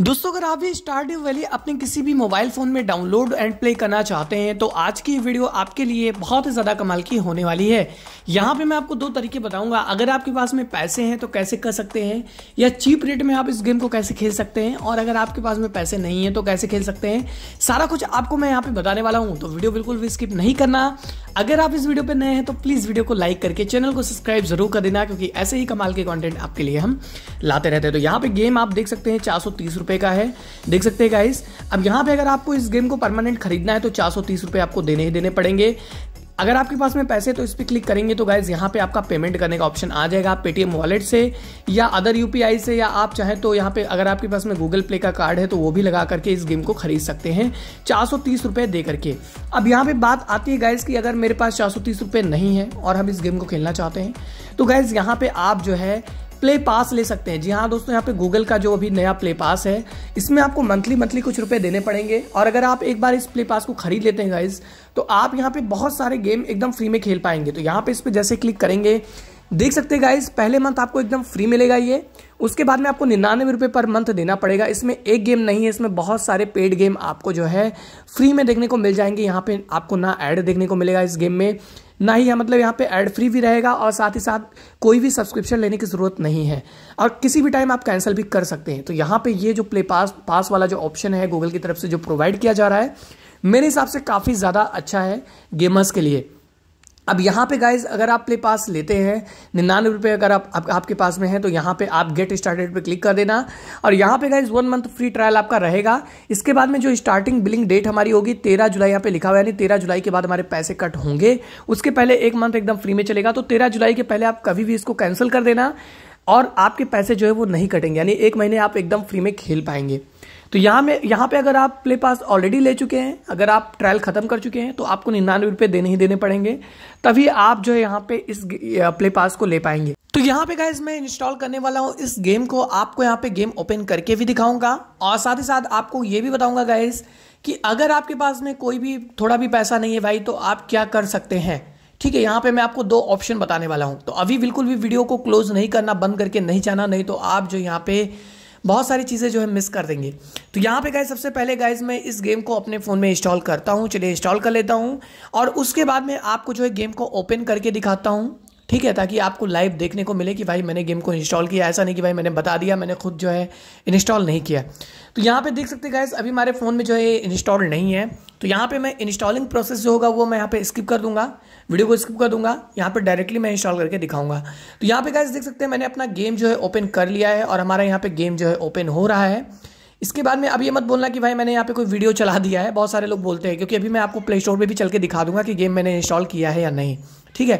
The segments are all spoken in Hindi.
दोस्तों अगर आप भी स्टार्डिव वैली अपने किसी भी मोबाइल फोन में डाउनलोड एंड प्ले करना चाहते हैं तो आज की वीडियो आपके लिए बहुत ही ज़्यादा कमाल की होने वाली है यहाँ पे मैं आपको दो तरीके बताऊंगा अगर आपके पास में पैसे हैं तो कैसे कर सकते हैं या चीप रेट में आप इस गेम को कैसे खेल सकते हैं और अगर आपके पास में पैसे नहीं है तो कैसे खेल सकते हैं सारा कुछ आपको मैं यहाँ पे बताने वाला हूँ तो वीडियो बिल्कुल भी स्किप नहीं करना अगर आप इस वीडियो पे नए हैं तो प्लीज़ वीडियो को लाइक करके चैनल को सब्सक्राइब जरूर कर देना क्योंकि ऐसे ही कमाल के कंटेंट आपके लिए हम लाते रहते हैं तो यहाँ पे गेम आप देख सकते हैं चार रुपए का है देख सकते हैं गाइस अब यहाँ पे अगर आपको इस गेम को परमानेंट खरीदना है तो चार रुपए आपको देने ही देने पड़ेंगे अगर आपके पास में पैसे तो इस पर क्लिक करेंगे तो गाइज यहाँ पे आपका पेमेंट करने का ऑप्शन आ जाएगा आप पेटीएम वॉलेट से या अदर यू से या आप चाहें तो यहाँ पे अगर आपके पास में गूगल प्ले का कार्ड है तो वो भी लगा करके इस गेम को खरीद सकते हैं चार सौ तीस रुपये दे करके अब यहाँ पे बात आती है गाइज की अगर मेरे पास चार सौ तीस रुपये नहीं है और हम इस गेम को खेलना चाहते हैं तो गाइज यहाँ पे आप जो है प्ले पास ले सकते हैं जी हाँ दोस्तों यहाँ पे गूगल का जो अभी नया प्ले पास है इसमें आपको मंथली मंथली कुछ रुपए देने पड़ेंगे और अगर आप एक बार इस प्ले पास को खरीद लेते हैं गाइज तो आप यहाँ पे बहुत सारे गेम एकदम फ्री में खेल पाएंगे तो यहाँ पे इस पर जैसे क्लिक करेंगे देख सकते हैं गाइज पहले मंथ आपको एकदम फ्री मिलेगा ये उसके बाद में आपको निन्यानवे रुपये पर मंथ देना पड़ेगा इसमें एक गेम नहीं है इसमें बहुत सारे पेड गेम आपको जो है फ्री में देखने को मिल जाएंगे यहाँ पे आपको ना ऐड देखने को मिलेगा इस गेम में ना ही मतलब यहाँ पे एड फ्री भी रहेगा और साथ ही साथ कोई भी सब्सक्रिप्शन लेने की ज़रूरत नहीं है और किसी भी टाइम आप कैंसिल भी कर सकते हैं तो यहाँ पे ये जो प्ले पास पास वाला जो ऑप्शन है गूगल की तरफ से जो प्रोवाइड किया जा रहा है मेरे हिसाब से काफ़ी ज़्यादा अच्छा है गेमर्स के लिए अब यहाँ पे गाइज अगर आप पास लेते हैं निन्यानवे रुपये अगर आप, आप आपके पास में है तो यहाँ पे आप गेट स्टार्टेड पे क्लिक कर देना और यहाँ पे guys one month free trial आपका रहेगा इसके बाद में जो स्टार्टिंग बिलिंग डेट हमारी होगी तेरह जुलाई यहाँ पे लिखा हुआ है यानी तेरह जुलाई के बाद हमारे पैसे कट होंगे उसके पहले एक मंथ एकदम फ्री में चलेगा तो तेरह जुलाई के पहले आप कभी भी इसको कैंसिल कर देना और आपके पैसे जो है वो नहीं कटेंगे यानी एक महीने आप एकदम फ्री में खेल पाएंगे तो यहाँ में यहाँ पे अगर आप प्ले पास ऑलरेडी ले चुके हैं अगर आप ट्रायल ख़त्म कर चुके हैं तो आपको निन्यानवे रुपए देने ही देने पड़ेंगे तभी आप जो है यहाँ पे इस प्ले पास को ले पाएंगे तो यहाँ पे गाइज मैं इंस्टॉल करने वाला हूँ इस गेम को आपको यहाँ पे गेम ओपन करके भी दिखाऊंगा और साथ ही साथ आपको ये भी बताऊंगा गाइज कि अगर आपके पास में कोई भी थोड़ा भी पैसा नहीं है भाई तो आप क्या कर सकते हैं ठीक है यहाँ पे मैं आपको दो ऑप्शन बताने वाला हूँ तो अभी बिल्कुल भी वीडियो को क्लोज नहीं करना बंद करके नहीं जाना नहीं तो आप जो यहाँ पे बहुत सारी चीज़ें जो है मिस कर देंगे तो यहाँ पे गाइज सबसे पहले गाइज मैं इस गेम को अपने फ़ोन में इंस्टॉल करता हूँ चलिए इंस्टॉल कर लेता हूँ और उसके बाद में आपको जो है गेम को ओपन करके दिखाता हूँ ठीक है ताकि आपको लाइव देखने को मिले कि भाई मैंने गेम को इंस्टॉल किया ऐसा नहीं कि भाई मैंने बता दिया मैंने खुद जो है इंस्टॉल नहीं किया तो यहाँ पे देख सकते गाइज अभी हमारे फ़ोन में जो है इंस्टॉल नहीं है तो यहाँ पे मैं इंस्टॉलिंग प्रोसेस जो होगा वो मैं यहाँ पे स्किप कर दूंगा वीडियो को स्किप कर दूंगा यहाँ पे डायरेक्टली मैं इंस्टॉल करके दिखाऊंगा तो यहाँ पे गाइस देख सकते हैं मैंने अपना गेम जो है ओपन कर लिया है और हमारा यहाँ पे गेम जो है ओपन हो रहा है इसके बाद में अब ये मत बोलना कि भाई मैंने यहाँ पे कोई वीडियो चला दिया है बहुत सारे लोग बोलते हैं क्योंकि अभी मैं आपको प्ले स्टोर पर भी चल के दिखा दूंगा कि गेम मैंने इंस्टॉल किया है या नहीं ठीक है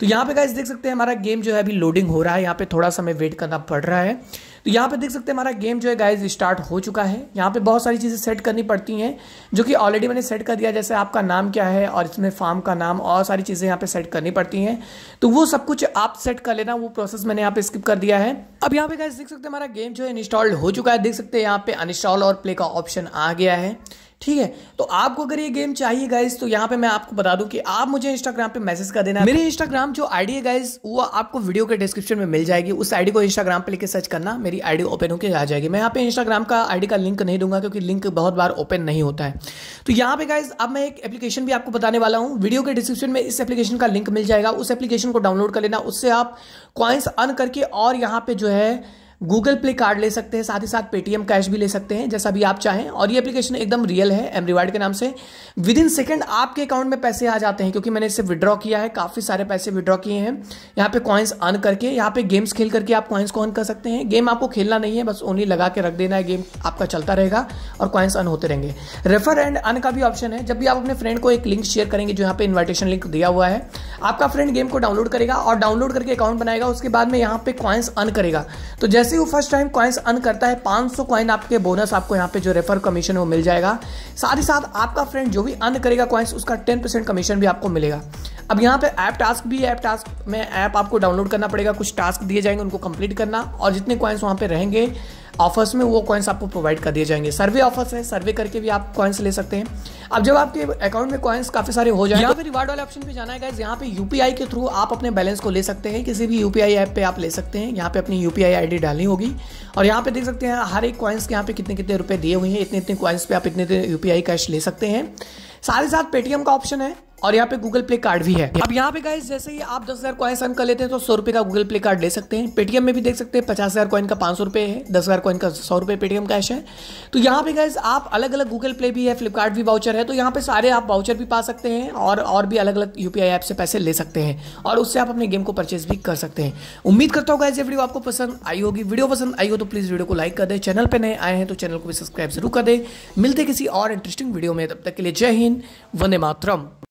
तो यहाँ पे गाइस देख सकते हैं हमारा गेम जो है अभी लोडिंग हो रहा है यहाँ पे थोड़ा सा हमें वेट करना पड़ रहा है तो यहाँ पे देख सकते हैं हमारा गेम जो है गाइज स्टार्ट हो चुका है यहाँ पे बहुत सारी चीज़ें सेट करनी पड़ती हैं जो कि ऑलरेडी मैंने सेट कर दिया जैसे आपका नाम क्या है और इसमें फार्म का नाम और सारी चीज़ें यहाँ पे सेट करनी पड़ती हैं तो वो सब कुछ आप सेट कर लेना वो प्रोसेस मैंने यहाँ पे स्किप कर दिया है अब यहाँ पे गाइज देख सकते हैं हमारा गेम जो है इंस्टॉल्ड हो चुका है देख सकते हैं यहाँ पे अनस्टॉल और प्ले का ऑप्शन आ गया है ठीक है तो आपको अगर ये गेम चाहिए गाइज तो यहाँ पे मैं आपको बता दूं कि आप मुझे इंस्टाग्राम पे मैसेज कर देना मेरी इंस्टाग्राम जो आईडी है गाइज वो आपको वीडियो के डिस्क्रिप्शन में मिल जाएगी उस आईडी को इंस्टाग्राम पे लेकर सर्च करना मेरी आईडी ओपन होकर आ जाएगी मैं यहाँ पे इंस्टाग्राम का आईडी का लिंक नहीं दूंगा क्योंकि लिंक बहुत बार ओपन नहीं होता है तो यहाँ पे गाइज अब मैं एक एप्लीकेशन भी आपको बताने वाला हूँ वीडियो के डिस्क्रिप्शन में इस एप्लीकेशन का लिंक मिल जाएगा उस एप्लीकेशन को डाउनलोड कर लेना उससे आप क्वाइंस अर्न करके और यहाँ पे जो है गूगल प्ले कार्ड ले सकते हैं साथ ही साथ पेटीएम कैश भी ले सकते हैं जैसा भी आप चाहें और ये एप्लीकेशन एकदम रियल है एम रिवार्ड के नाम से विद इन सेकेंड आपके अकाउंट में पैसे आ जाते हैं क्योंकि मैंने इसे विड्रॉ किया है काफ़ी सारे पैसे विड्रॉ किए हैं यहाँ पे कॉइन्स अर्न करके यहाँ पे गेम्स खेल करके आप कॉइन्स को अर्न कर सकते हैं गेम आपको खेलना नहीं है बस ओनली लगा के रख देना है गेम आपका चलता रहेगा और कॉइन्स अर्न होते रहेंगे रेफर एंड अर्न का भी ऑप्शन है जब भी आप अपने फ्रेंड को एक लिंक शेयर करेंगे जो यहाँ पे इन्विटेशन लिंक दिया हुआ है आपका फ्रेंड गेम को डाउनलोड करेगा और डाउनलोड करके अकाउंट बनाएगा उसके बाद में यहाँ पे कॉइन्स अर्न करेगा तो जैसे जैसे ही वो फर्स्ट टाइम कॉइन्स अन करता है 500 कॉइन आपके बोनस आपको यहाँ पे जो रेफर कमीशन है वो मिल जाएगा साथ ही साथ आपका फ्रेंड जो भी अर्न करेगा कॉइन्स उसका टेन परसेंट कमीशन भी आपको मिलेगा अब यहाँ पे ऐप टास्क भी ऐप टास्क में ऐप आपको डाउनलोड करना पड़ेगा कुछ टास्क दिए जाएंगे उनको कंप्लीट करना और जितने कॉइन्स वहाँ पे रहेंगे ऑफर्स में वो कॉइन्स आपको प्रोवाइड कर दिए जाएंगे सर्वे ऑफर्स है सर्वे करके भी आप कॉइन्स ले सकते हैं अब जब आपके अकाउंट में कॉइन्स काफ़ी सारे हो जाए यहाँ तो रिवार्ड वाले ऑप्शन पे जाना है यहाँ पे यूपीआई के थ्रू आप अपने बैलेंस को ले सकते हैं किसी भी यूपीआई ऐप पे आप ले सकते हैं यहाँ पे अपनी यूपीआई आईडी डालनी होगी और यहाँ पे देख सकते हैं हर एक कॉइन्स के यहाँ पे कितने कितने रुपए दिए हुए हैं इतने इतने कॉइन्स पे आप इतने इतने यूपीआई कैश ले सकते हैं साथ ही साथ पेटीएम का ऑप्शन है और यहाँ पे गूगल प्ले कार्ड भी है अब यहाँ पे गाइस जैसे ही आप दस हजार कॉइन्स कर लेते हैं तो सौ रुपए का गूगल प्ले कार्ड ले सकते हैं पेटीएम में भी देख सकते हैं पचास हजार कॉइन का पांच सौ रुपए है दस हजार कॉइन का सौ रुपए पेटीएम कैश है तो यहाँ पे गाइस आप अलग अलग गूगल प्ले भी है फ्लिपकार्ट भी वाउचर है तो यहाँ पे सारे आप वाउचर भी पा सकते हैं और और भी अलग अलग यूपीआई ऐप से पैसे ले सकते हैं और उससे आप अपने गेम को परचेज भी कर सकते हैं उम्मीद करता हूँ गाइज ये वीडियो आपको पसंद आई होगी वीडियो पसंद आई हो तो प्लीज वीडियो को लाइक कर दे चैनल पर नए आए हैं तो चैनल को भी सब्सक्राइब जरूर कर दे मिलते किसी और इंटरेस्टिंग वीडियो में तब तक के लिए जय हिंद वंदे मातरम